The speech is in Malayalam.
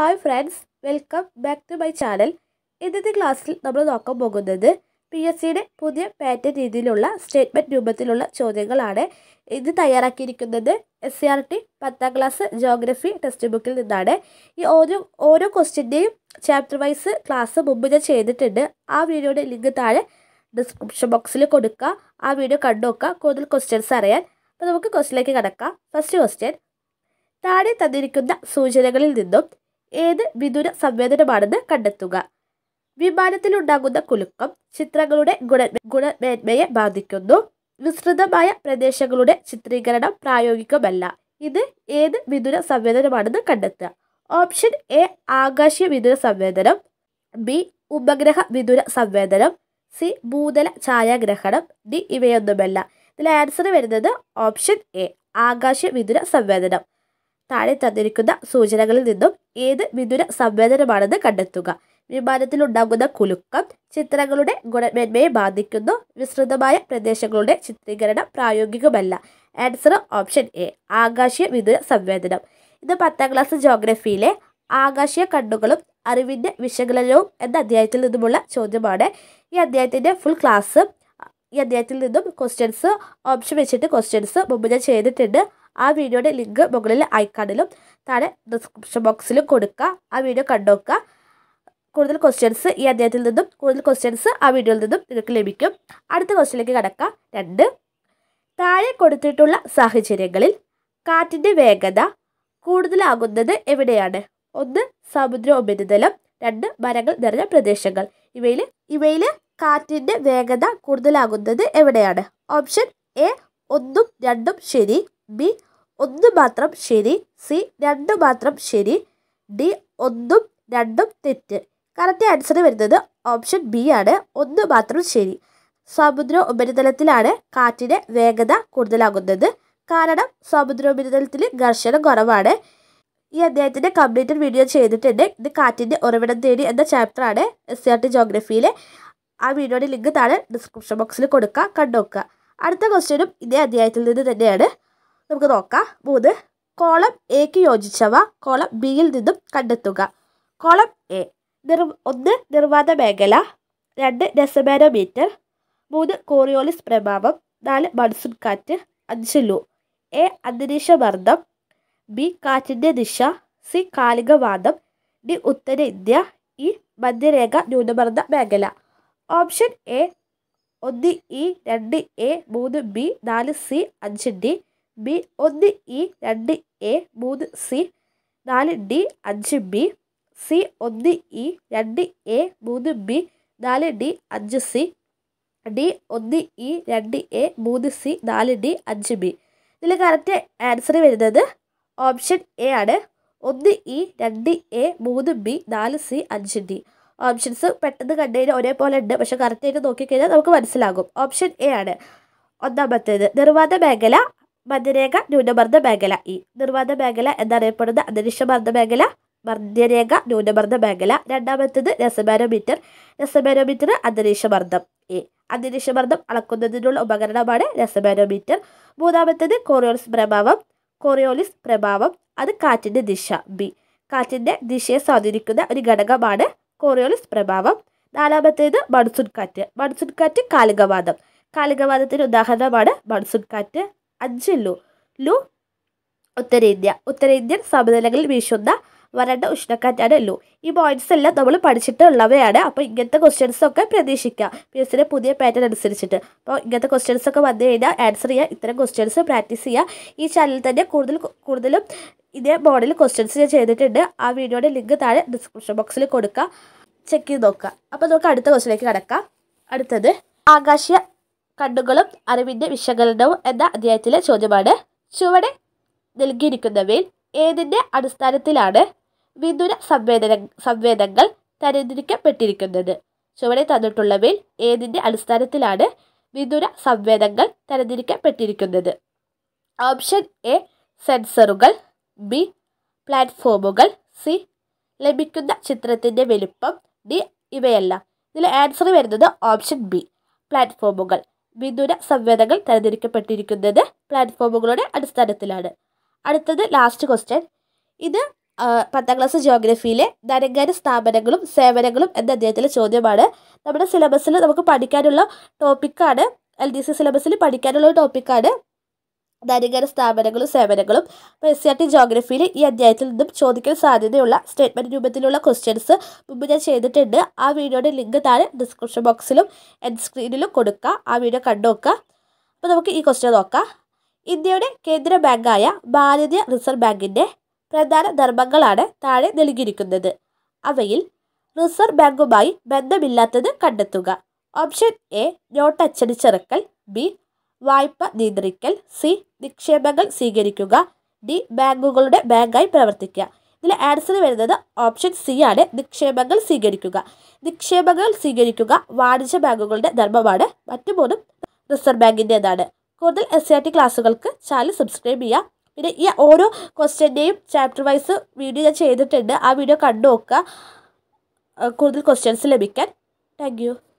hi friends welcome back to my channel ഇന്നത്തെ ക്ലാസ്സിൽ നമ്മൾ നോക്കാൻ പോകുന്നത് പി എസ് സിയുടെ പുതിയ പാറ്റേൺ രീതിയിലുള്ള സ്റ്റേറ്റ്മെൻറ്റ് രൂപത്തിലുള്ള ചോദ്യങ്ങളാണ് ഇത് തയ്യാറാക്കിയിരിക്കുന്നത് എസ് സി ആർ ടി പത്താം ക്ലാസ് ജോഗ്രഫി ടെക്സ്റ്റ് ബുക്കിൽ നിന്നാണ് ഈ ഓരോ ഓരോ ക്വസ്റ്റ്യൻ്റെയും ചാപ്റ്റർ വൈസ് ക്ലാസ് മുമ്പ് ഞാൻ ചെയ്തിട്ടുണ്ട് ആ വീഡിയോയുടെ ലിങ്ക് താഴെ ഡിസ്ക്രിപ്ഷൻ ബോക്സിൽ കൊടുക്കുക ആ വീഡിയോ കണ്ടുനോക്കുക കൂടുതൽ ക്വസ്റ്റ്യൻസ് അറിയാൻ അപ്പോൾ നമുക്ക് ക്വസ്റ്റിലേക്ക് കിടക്കാം ഫസ്റ്റ് ക്വസ്റ്റ്യൻ താഴെ തന്നിരിക്കുന്ന സൂചനകളിൽ നിന്നും ഏത് വിദുര സംവേദനമാണെന്ന് കണ്ടെത്തുക വിമാനത്തിലുണ്ടാകുന്ന കുലുക്കം ചിത്രങ്ങളുടെ ഗുണ ഗുണമേന്മയെ ബാധിക്കുന്നു വിസ്തൃതമായ പ്രദേശങ്ങളുടെ ചിത്രീകരണം പ്രായോഗികമല്ല ഇത് ഏത് വിദുര സംവേദനമാണെന്ന് കണ്ടെത്തുക ഓപ്ഷൻ എ ആകാശീയ വിദുര സംവേദനം ബി ഉപഗ്രഹ വിദുര സംവേദനം സി ഭൂതല ഛായാഗ്രഹണം ഡി ഇവയൊന്നുമല്ല ഇതിൽ ആൻസർ വരുന്നത് ഓപ്ഷൻ എ ആകാശ വിദുര സംവേദനം താഴെ തന്നിരിക്കുന്ന സൂചനകളിൽ നിന്നും ഏത് വിദുര സംവേദനമാണെന്ന് കണ്ടെത്തുക ഉണ്ടാകുന്ന കുലുക്കം ചിത്രങ്ങളുടെ ഗുണമേന്മയെ ബാധിക്കുന്നു വിസ്തൃതമായ പ്രദേശങ്ങളുടെ ചിത്രീകരണം പ്രായോഗികമല്ല ആൻസർ ഓപ്ഷൻ എ ആകാശീയ വിദുര സംവേദനം ഇത് പത്താം ക്ലാസ് ജോഗ്രഫിയിലെ ആകാശീയ കണ്ണുകളും അറിവിൻ്റെ വിശകലനവും എന്ന അധ്യായത്തിൽ നിന്നുമുള്ള ചോദ്യമാണ് ഈ അധ്യായത്തിൻ്റെ ഫുൾ ക്ലാസ് ഈ അധ്യായത്തിൽ നിന്നും ക്വസ്റ്റ്യൻസ് ഓപ്ഷൻ വെച്ചിട്ട് ക്വസ്റ്റ്യൻസ് മുമ്പ് ഞാൻ ചെയ്തിട്ടുണ്ട് ആ വീഡിയോയുടെ ലിങ്ക് മുകളിൽ ഐക്കാർഡിലും താഴെ ഡിസ്ക്രിപ്ഷൻ ബോക്സിലും കൊടുക്കുക ആ വീഡിയോ കണ്ടുനോക്കുക കൂടുതൽ ക്വസ്റ്റ്യൻസ് ഈ അദ്ദേഹത്തിൽ നിന്നും കൂടുതൽ ക്വസ്റ്റ്യൻസ് ആ വീഡിയോയിൽ നിന്നും നിങ്ങൾക്ക് ലഭിക്കും അടുത്ത ക്വസ്റ്റ്യനിലേക്ക് കടക്കാം രണ്ട് താഴെ കൊടുത്തിട്ടുള്ള സാഹചര്യങ്ങളിൽ കാറ്റിൻ്റെ വേഗത കൂടുതലാകുന്നത് എവിടെയാണ് ഒന്ന് സമുദ്ര ഉപരിതലം രണ്ട് മരങ്ങൾ നിറഞ്ഞ പ്രദേശങ്ങൾ ഇവയിൽ ഇവയിൽ കാറ്റിൻ്റെ വേഗത കൂടുതലാകുന്നത് എവിടെയാണ് ഓപ്ഷൻ എ ഒന്നും രണ്ടും ശരി ബി ഒന്ന് മാത്രം ശരി സി രണ്ട് മാത്രം ശരി ഡി ഒന്നും രണ്ടും തെറ്റ് കറക്റ്റ് ആൻസർ വരുന്നത് ഓപ്ഷൻ ബി ആണ് ഒന്ന് മാത്രം ശരി സമുദ്ര ഉപരിതലത്തിലാണ് കാറ്റിൻ്റെ വേഗത കൂടുതലാകുന്നത് കാരണം സമുദ്ര ഉപരിതലത്തിൽ ഘർഷണം കുറവാണ് ഈ അദ്ദേഹത്തിൻ്റെ കംപ്ലീറ്റഡ് വീഡിയോ ചെയ്തിട്ടുണ്ട് ഇത് കാറ്റിൻ്റെ ഉറവിടം തേടി എന്ന ചാപ്റ്ററാണ് എസ് ആർ ടി ജോഗ്രഫിയിലെ ആ വീഡിയോയുടെ ലിങ്ക് താഴെ ഡിസ്ക്രിപ്ഷൻ ബോക്സിൽ കൊടുക്കുക കണ്ടുനോക്കുക അടുത്ത ക്വസ്റ്റ്യനും ഇതേ അധ്യായത്തിൽ നിന്ന് തന്നെയാണ് നമുക്ക് നോക്കാം മൂന്ന് കോളം എക്ക് യോജിച്ചവ കോളം ബിയിൽ നിന്നും കണ്ടെത്തുക കോളം എ നിർ ഒന്ന് നിർമ്മാണ മേഖല രണ്ട് ഡെസമാനോമീറ്റർ മൂന്ന് കോറിയോളിസ് പ്രഭാവം നാല് മൺസൂൺ കാറ്റ് അഞ്ച് ലു എ അന്തരീക്ഷ മർദ്ദം ബി കാറ്റിൻ്റെ ദിശ സി കാലികവാദം ഡി ഇന്ത്യ ഇ e, മധ്യരേഖ ന്യൂനമർദ്ദ മേഖല ഓപ്ഷൻ എ ഒന്ന് ഇ e, രണ്ട് എ മൂന്ന് ബി നാല് സി അഞ്ച് ഡി ബി ഒന്ന് ഇ e, രണ്ട് എ മൂന്ന് സി നാല് ഡി അഞ്ച് ബി സി ഒന്ന് ഇ e, രണ്ട് എ മൂന്ന് ബി നാല് ഡി അഞ്ച് സി ഡി ഒന്ന് ഇ e, രണ്ട് എ മൂന്ന് സി നാല് ഡി അഞ്ച് ബി ഇതിൽ കറക്റ്റ് ആൻസർ വരുന്നത് ഓപ്ഷൻ എ ആണ് ഒന്ന് ഇ രണ്ട് എ മൂന്ന് ബി നാല് സി അഞ്ച് ഡി ഓപ്ഷൻസ് പെട്ടെന്ന് കണ്ടു കഴിഞ്ഞാൽ ഒരേപോലെ ഉണ്ട് പക്ഷെ കറക്റ്റായിട്ട് നോക്കിക്കഴിഞ്ഞാൽ നമുക്ക് മനസ്സിലാകും ഓപ്ഷൻ എ ആണ് ഒന്നാമത്തേത് നിർവാത മേഖല മധ്യരേഖ ന്യൂനമർദ്ദ മേഖല ഇ നിർവാദ മേഖല എന്നറിയപ്പെടുന്ന അന്തരീക്ഷമർദ്ദ മേഖല മധ്യരേഖ ന്യൂനമർദ്ദ മേഖല രണ്ടാമത്തേത് രസമാനോമീറ്റർ രസബാരോമീറ്റർ അന്തരീക്ഷമർദ്ദം എ അന്തരീക്ഷമർദ്ദം അളക്കുന്നതിനുള്ള ഉപകരണമാണ് രസമാനോമീറ്റർ മൂന്നാമത്തേത് കൊറിയോളിസ് പ്രഭാവം കൊറിയോളിസ് പ്രഭാവം അത് കാറ്റിൻ്റെ ദിശ ബി കാറ്റിൻ്റെ ദിശയെ സ്വാധീനിക്കുന്ന ഒരു ഘടകമാണ് കൊറിയോളിസ് പ്രഭാവം നാലാമത്തേത് മൺസൂൺ കാറ്റ് മൺസൂൺ കാറ്റ് കാലികവാദം കാലികവാദത്തിന് ഉദാഹരണമാണ് മൺസൂൺ കാറ്റ് അഞ്ച് ലു ഉത്തരേന്ത്യ ഉത്തരേന്ത്യൻ സമതലങ്ങളിൽ വീശുന്ന വരണ്ട ഉഷ്ണക്കാറ്റാണ് ലു ഈ പോയിന്റ്സ് എല്ലാം നമ്മൾ പഠിച്ചിട്ടുള്ളവയാണ് അപ്പോൾ ഇങ്ങനത്തെ ഒക്കെ പ്രതീക്ഷിക്കാം പി സിയുടെ പുതിയ പാറ്റേൺ അനുസരിച്ചിട്ട് അപ്പോൾ ഇങ്ങനത്തെ ഒക്കെ വന്നു കഴിഞ്ഞാൽ ആൻസർ ചെയ്യുക ഇത്തരം ക്വസ്റ്റ്യൻസ് പ്രാക്ടീസ് ചെയ്യുക ഈ ചാനലിൽ തന്നെ കൂടുതൽ കൂടുതലും ഇതേ മോഡൽ ക്വസ്റ്റ്യൻസ് ഞാൻ ചെയ്തിട്ടുണ്ട് ആ വീഡിയോയുടെ ലിങ്ക് താഴെ ഡിസ്ക്രിപ്ഷൻ ബോക്സിൽ കൊടുക്കുക ചെക്ക് ചെയ്ത് നോക്കുക അപ്പോൾ നമുക്ക് അടുത്ത ക്വസ്റ്റിലേക്ക് കടക്കാം അടുത്തത് ആകാശീയ കണ്ണുകളും അറിവിൻ്റെ വിശകലനവും എന്ന അധ്യായത്തിലെ ചോദ്യമാണ് ചുവടെ നൽകിയിരിക്കുന്നവയിൽ ഏതിൻ്റെ അടിസ്ഥാനത്തിലാണ് വിദുര സംവേദന സംവേദങ്ങൾ തരംതിരിക്കപ്പെട്ടിരിക്കുന്നത് ചുവടെ തന്നിട്ടുള്ളവയിൽ ഏതിൻ്റെ അടിസ്ഥാനത്തിലാണ് വിദുര സംവേദങ്ങൾ തരംതിരിക്കപ്പെട്ടിരിക്കുന്നത് ഓപ്ഷൻ എ സെൻസറുകൾ ബി പ്ലാറ്റ്ഫോമുകൾ സി ലഭിക്കുന്ന ചിത്രത്തിൻ്റെ വലിപ്പം ഡി ഇവയെല്ലാം ഇതിൽ ആൻസർ വരുന്നത് ഓപ്ഷൻ ബി പ്ലാറ്റ്ഫോമുകൾ വിദൂര സവ്യതകൾ തരംതിരിക്കപ്പെട്ടിരിക്കുന്നത് പ്ലാറ്റ്ഫോമുകളുടെ അടിസ്ഥാനത്തിലാണ് അടുത്തത് ലാസ്റ്റ് ക്വസ്റ്റ്യൻ ഇത് പത്താം ക്ലാസ് ജോഗ്രഫിയിലെ ധനകാര്യ സ്ഥാപനങ്ങളും സേവനങ്ങളും എന്ന അദ്ദേഹത്തിലെ ചോദ്യമാണ് നമ്മുടെ സിലബസിൽ നമുക്ക് പഠിക്കാനുള്ള ടോപ്പിക്കാണ് എൽ ഡി സി സിലബസിൽ പഠിക്കാനുള്ള ടോപ്പിക്കാണ് ധനികര സ്ഥാപനങ്ങളും സേവനങ്ങളും അപ്പോൾ എസ് സി ആർ ടി ജോഗ്രഫിയിൽ ഈ അധ്യായത്തിൽ നിന്നും ചോദിക്കാൻ സാധ്യതയുള്ള സ്റ്റേറ്റ്മെൻറ്റ് രൂപത്തിലുള്ള ക്വസ്റ്റ്യൻസ് മുമ്പ് ഞാൻ ചെയ്തിട്ടുണ്ട് ആ വീഡിയോയുടെ ലിങ്ക് താഴെ ഡിസ്ക്രിപ്ഷൻ ബോക്സിലും എൻഡ് സ്ക്രീനിലും കൊടുക്കുക ആ വീഡിയോ കണ്ടുനോക്കുക അപ്പോൾ നമുക്ക് ഈ ക്വസ്റ്റ്യൻ നോക്കാം ഇന്ത്യയുടെ കേന്ദ്ര ബാങ്കായ ഭാരതീയ റിസർവ് ബാങ്കിൻ്റെ പ്രധാന ധർമ്മങ്ങളാണ് താഴെ നൽകിയിരിക്കുന്നത് അവയിൽ റിസർവ് ബാങ്കുമായി ബന്ധമില്ലാത്തത് കണ്ടെത്തുക ഓപ്ഷൻ എ നോട്ട് അച്ചടിച്ചിറക്കൽ ബി വായ്പ നിയന്ത്രിക്കൽ സി നിക്ഷേപങ്ങൾ സ്വീകരിക്കുക ഡി ബാങ്കുകളുടെ ബാങ്കായി പ്രവർത്തിക്കുക ഇതിൽ ആൻസർ വരുന്നത് ഓപ്ഷൻ സി ആണ് നിക്ഷേപങ്ങൾ സ്വീകരിക്കുക നിക്ഷേപങ്ങൾ സ്വീകരിക്കുക വാണിജ്യ ബാങ്കുകളുടെ ധർമ്മമാണ് മറ്റു മൂന്നും റിസർവ് ബാങ്കിൻ്റെതാണ് കൂടുതൽ എസ് സി ആർ ടി ക്ലാസ്സുകൾക്ക് ചാനൽ സബ്സ്ക്രൈബ് ചെയ്യുക പിന്നെ ഈ ഓരോ ക്വസ്റ്റ്യൻ്റെയും ചാപ്റ്റർ വൈസ് വീഡിയോ ഞാൻ ചെയ്തിട്ടുണ്ട് ആ വീഡിയോ കണ്ടു നോക്കുക കൂടുതൽ ക്വസ്റ്റ്യൻസ് ലഭിക്കാൻ താങ്ക്